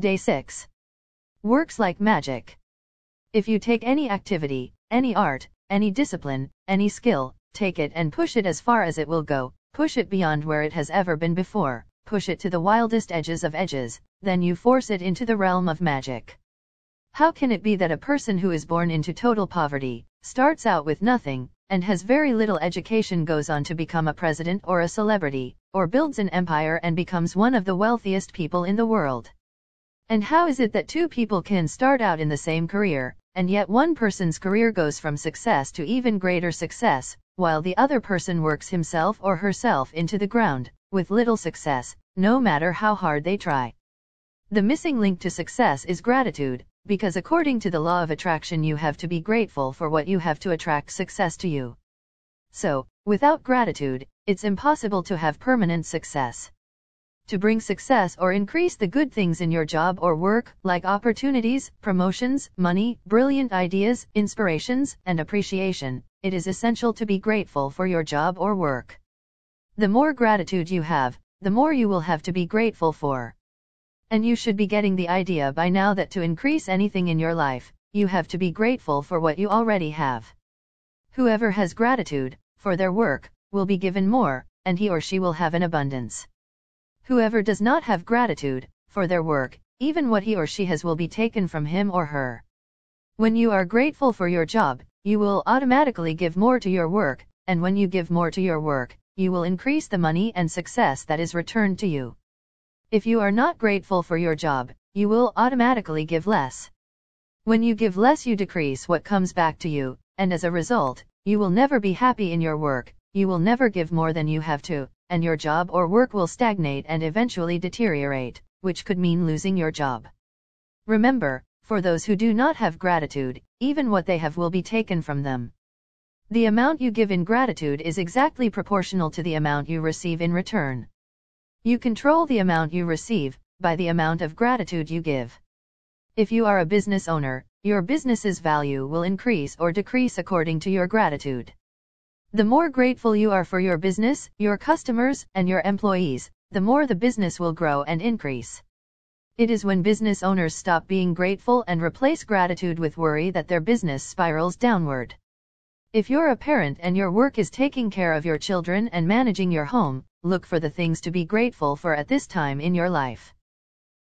Day 6. Works like magic. If you take any activity, any art, any discipline, any skill, take it and push it as far as it will go, push it beyond where it has ever been before, push it to the wildest edges of edges, then you force it into the realm of magic. How can it be that a person who is born into total poverty, starts out with nothing, and has very little education goes on to become a president or a celebrity, or builds an empire and becomes one of the wealthiest people in the world? And how is it that two people can start out in the same career, and yet one person's career goes from success to even greater success, while the other person works himself or herself into the ground, with little success, no matter how hard they try? The missing link to success is gratitude, because according to the law of attraction, you have to be grateful for what you have to attract success to you. So, without gratitude, it's impossible to have permanent success to bring success or increase the good things in your job or work, like opportunities, promotions, money, brilliant ideas, inspirations, and appreciation, it is essential to be grateful for your job or work. The more gratitude you have, the more you will have to be grateful for. And you should be getting the idea by now that to increase anything in your life, you have to be grateful for what you already have. Whoever has gratitude for their work will be given more, and he or she will have an abundance. Whoever does not have gratitude for their work, even what he or she has will be taken from him or her. When you are grateful for your job, you will automatically give more to your work, and when you give more to your work, you will increase the money and success that is returned to you. If you are not grateful for your job, you will automatically give less. When you give less, you decrease what comes back to you, and as a result, you will never be happy in your work, you will never give more than you have to, and your job or work will stagnate and eventually deteriorate, which could mean losing your job. Remember, for those who do not have gratitude, even what they have will be taken from them. The amount you give in gratitude is exactly proportional to the amount you receive in return. You control the amount you receive by the amount of gratitude you give. If you are a business owner, your business's value will increase or decrease according to your gratitude. The more grateful you are for your business, your customers, and your employees, the more the business will grow and increase. It is when business owners stop being grateful and replace gratitude with worry that their business spirals downward. If you're a parent and your work is taking care of your children and managing your home, look for the things to be grateful for at this time in your life.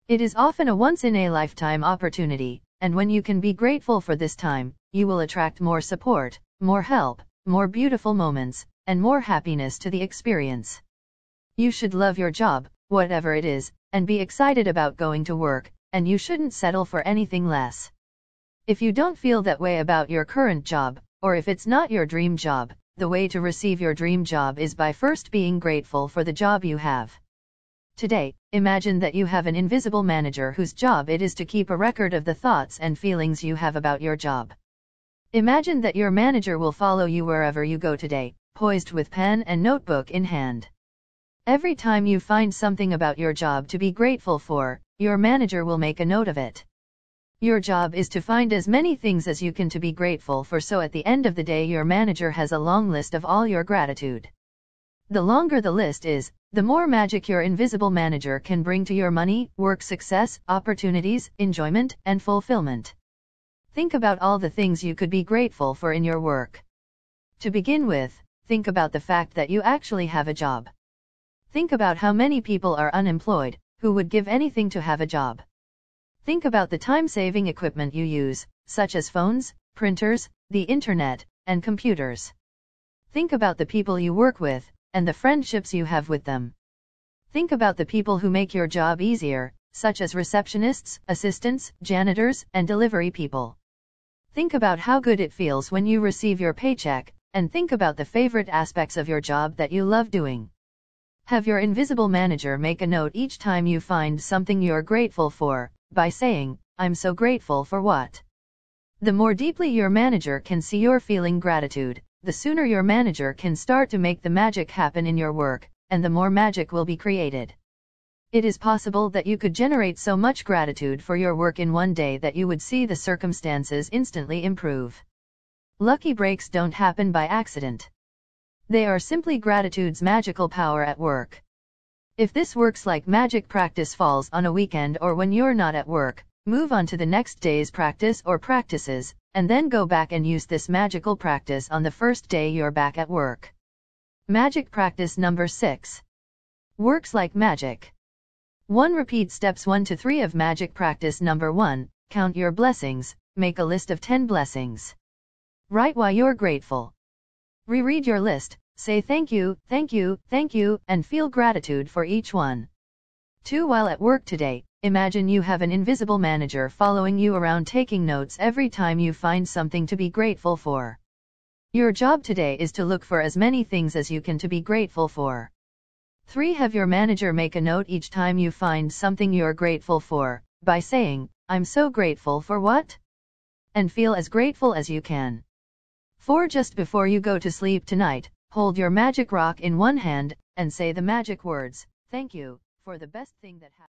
It is often a once in a lifetime opportunity, and when you can be grateful for this time, you will attract more support, more help, more beautiful moments, and more happiness to the experience. You should love your job, whatever it is, and be excited about going to work, and you shouldn't settle for anything less. If you don't feel that way about your current job, or if it's not your dream job, the way to receive your dream job is by first being grateful for the job you have. Today, imagine that you have an invisible manager whose job it is to keep a record of the thoughts and feelings you have about your job. Imagine that your manager will follow you wherever you go today, poised with pen and notebook in hand. Every time you find something about your job to be grateful for, your manager will make a note of it. Your job is to find as many things as you can to be grateful for, so at the end of the day, your manager has a long list of all your gratitude. The longer the list is, the more magic your invisible manager can bring to your money, work success, opportunities, enjoyment, and fulfillment. Think about all the things you could be grateful for in your work. To begin with, think about the fact that you actually have a job. Think about how many people are unemployed, who would give anything to have a job. Think about the time saving equipment you use, such as phones, printers, the internet, and computers. Think about the people you work with, and the friendships you have with them. Think about the people who make your job easier, such as receptionists, assistants, janitors, and delivery people. Think about how good it feels when you receive your paycheck, and think about the favorite aspects of your job that you love doing. Have your invisible manager make a note each time you find something you're grateful for, by saying, I'm so grateful for what. The more deeply your manager can see your feeling gratitude, the sooner your manager can start to make the magic happen in your work, and the more magic will be created. It is possible that you could generate so much gratitude for your work in one day that you would see the circumstances instantly improve. Lucky breaks don't happen by accident. They are simply gratitude's magical power at work. If this works like magic practice falls on a weekend or when you're not at work, move on to the next day's practice or practices, and then go back and use this magical practice on the first day you're back at work. Magic practice number 6 works like magic. 1. Repeat steps 1 to 3 of magic practice number 1. Count your blessings, make a list of 10 blessings. Write why you're grateful. Reread your list, say thank you, thank you, thank you, and feel gratitude for each one. 2. While at work today, imagine you have an invisible manager following you around taking notes every time you find something to be grateful for. Your job today is to look for as many things as you can to be grateful for. 3. Have your manager make a note each time you find something you're grateful for, by saying, I'm so grateful for what? And feel as grateful as you can. 4. Just before you go to sleep tonight, hold your magic rock in one hand, and say the magic words, Thank you, for the best thing that happened.